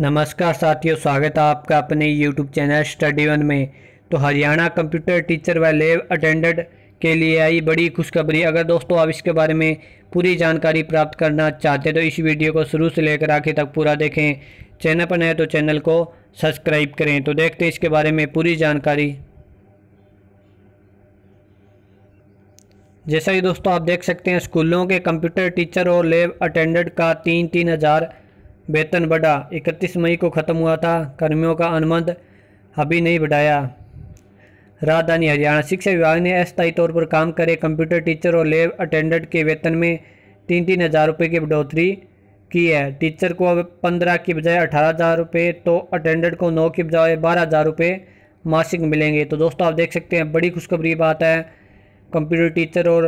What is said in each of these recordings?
नमस्कार साथियों स्वागत है आपका अपने यूट्यूब चैनल स्टडी वन में तो हरियाणा कंप्यूटर टीचर व लेब अटेंडेंट के लिए आई बड़ी खुशखबरी अगर दोस्तों आप इसके बारे में पूरी जानकारी प्राप्त करना चाहते हैं तो इस वीडियो को शुरू से लेकर आखिर तक पूरा देखें चैनल पर नए तो चैनल को सब्सक्राइब करें तो देखते हैं इसके बारे में पूरी जानकारी जैसा कि दोस्तों आप देख सकते हैं स्कूलों के कंप्यूटर टीचर और लेब अटेंडेंट का तीन तीन हज़ार वेतन बढ़ा 31 मई को ख़त्म हुआ था कर्मियों का अनुबंध अभी नहीं बढ़ाया राजधानी हरियाणा शिक्षा विभाग ने अस्थायी तौर पर काम करे कंप्यूटर टीचर और लेब अटेंडेंट के वेतन में तीन तीन हज़ार रुपये की बढ़ोतरी की है टीचर को अब पंद्रह की बजाय अठारह हज़ार रुपये तो अटेंडेंट को नौ की बजाय बारह हज़ार रुपये मासिक मिलेंगे तो दोस्तों आप देख सकते हैं बड़ी खुशखबरी बात है कंप्यूटर टीचर और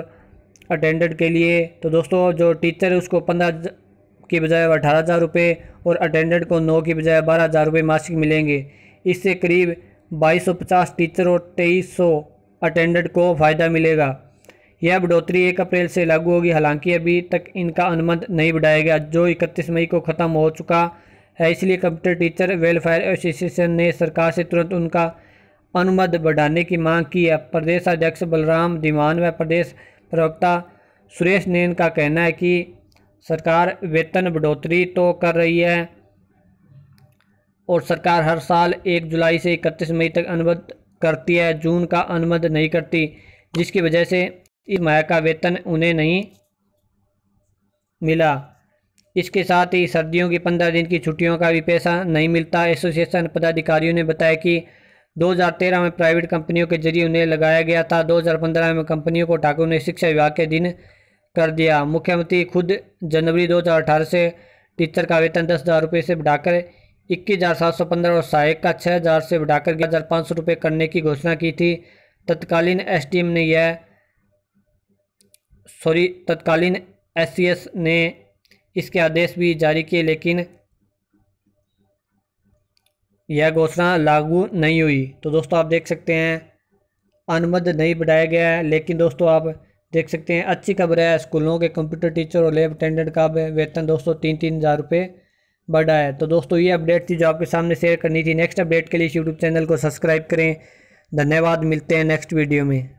अटेंडेंट के लिए तो दोस्तों जो टीचर है उसको पंद्रह के बजाय अठारह हज़ार रुपये और अटेंडेंट को नौ के बजाय बारह हज़ार रुपये मासिक मिलेंगे इससे करीब बाईस सौ पचास टीचर और तेईस सौ अटेंडेंट को फ़ायदा मिलेगा यह बढ़ोतरी एक अप्रैल से लागू होगी हालांकि अभी तक इनका अनुमत नहीं बढ़ाया गया जो इकतीस मई को ख़त्म हो चुका है इसलिए कंप्यूटर टीचर वेलफेयर एसोसिएशन ने सरकार से तुरंत उनका अनुमत बढ़ाने की मांग की है प्रदेश अध्यक्ष बलराम दीवान व प्रदेश प्रवक्ता सुरेश नैन का कहना है कि सरकार वेतन बढ़ोतरी तो कर रही है और सरकार हर साल एक जुलाई से इकतीस मई तक अनुबद्ध करती है जून का अनुबद्ध नहीं करती जिसकी वजह से इस माह का वेतन उन्हें नहीं मिला इसके साथ ही सर्दियों की पंद्रह दिन की छुट्टियों का भी पैसा नहीं मिलता एसोसिएशन पदाधिकारियों ने बताया कि 2013 में प्राइवेट कंपनियों के जरिए उन्हें लगाया गया था 2015 में कंपनियों को ठाकुर ने शिक्षा विभाग के दिन कर दिया मुख्यमंत्री खुद जनवरी 2018 से टीचर का वेतन दस हज़ार रुपये से बढ़ाकर इक्कीस हज़ार सात सौ पंद्रह और सहायक का छः हज़ार से बढ़ाकर ग्यारह हज़ार पाँच सौ रुपये करने की घोषणा की थी तत्कालीन एम ने यह सॉरी तत्कालीन एस ने इसके आदेश भी जारी किए लेकिन यह घोषणा लागू नहीं हुई तो दोस्तों आप देख सकते हैं अनुमद नहीं बढ़ाया गया है लेकिन दोस्तों आप देख सकते हैं अच्छी खबर है स्कूलों के कंप्यूटर टीचर और लेब अटेंडेंट का वेतन दोस्तों तीन तीन हज़ार रुपये बढ़ा है तो दोस्तों ये अपडेट थी जो आपके सामने शेयर करनी थी नेक्स्ट अपडेट के लिए यूट्यूब चैनल को सब्सक्राइब करें धन्यवाद मिलते हैं नेक्स्ट वीडियो में